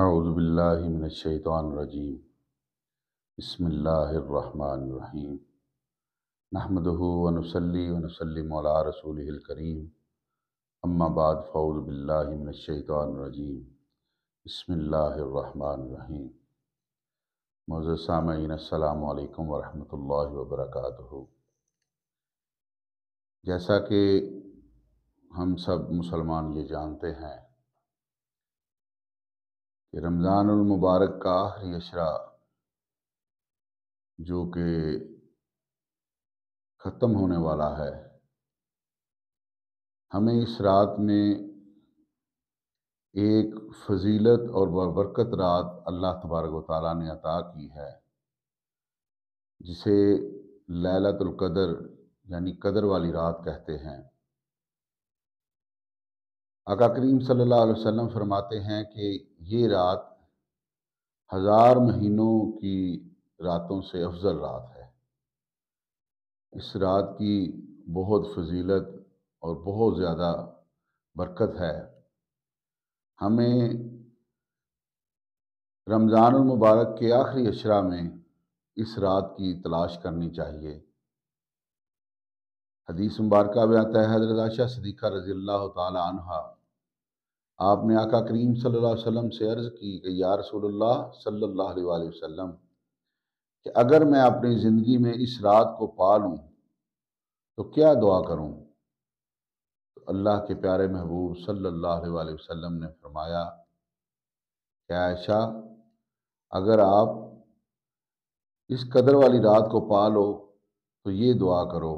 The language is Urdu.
اعوذ باللہ من الشیطان الرجیم بسم اللہ الرحمن الرحیم على رسوله صلی اما بعد مولا باللہ من الشیطان الرجیم بسم اللہ الرحمن الرحیم موزر سامعین السلام علیکم ورحمت اللہ وبرکاتہ جیسا کہ ہم سب مسلمان یہ جانتے ہیں کہ رمضان المبارک کا آخری اشرا جو کہ ختم ہونے والا ہے ہمیں اس رات میں ایک فضیلت اور برکت رات اللہ تبارک و تعالیٰ نے عطا کی ہے جسے للت القدر یعنی قدر والی رات کہتے ہیں آقا کریم صلی اللہ علیہ وسلم فرماتے ہیں کہ یہ رات ہزار مہینوں کی راتوں سے افضل رات ہے اس رات کی بہت فضیلت اور بہت زیادہ برکت ہے ہمیں رمضان المبارک کے آخری عشرہ میں اس رات کی تلاش کرنی چاہیے حدیث مبارکہ آتا ہے حضرت عائشہ صدیقہ رضی اللہ تعالی عنہ آپ نے آقا کریم صلی اللہ علیہ وسلم سے عرض کی کہ یا رسول اللہ صلی اللہ علیہ وسلم کہ اگر میں اپنی زندگی میں اس رات کو پا لوں تو کیا دعا کروں اللہ کے پیارے محبوب صلی اللہ علیہ وسلم نے فرمایا کہ عائشہ اگر آپ اس قدر والی رات کو پا لو تو یہ دعا کرو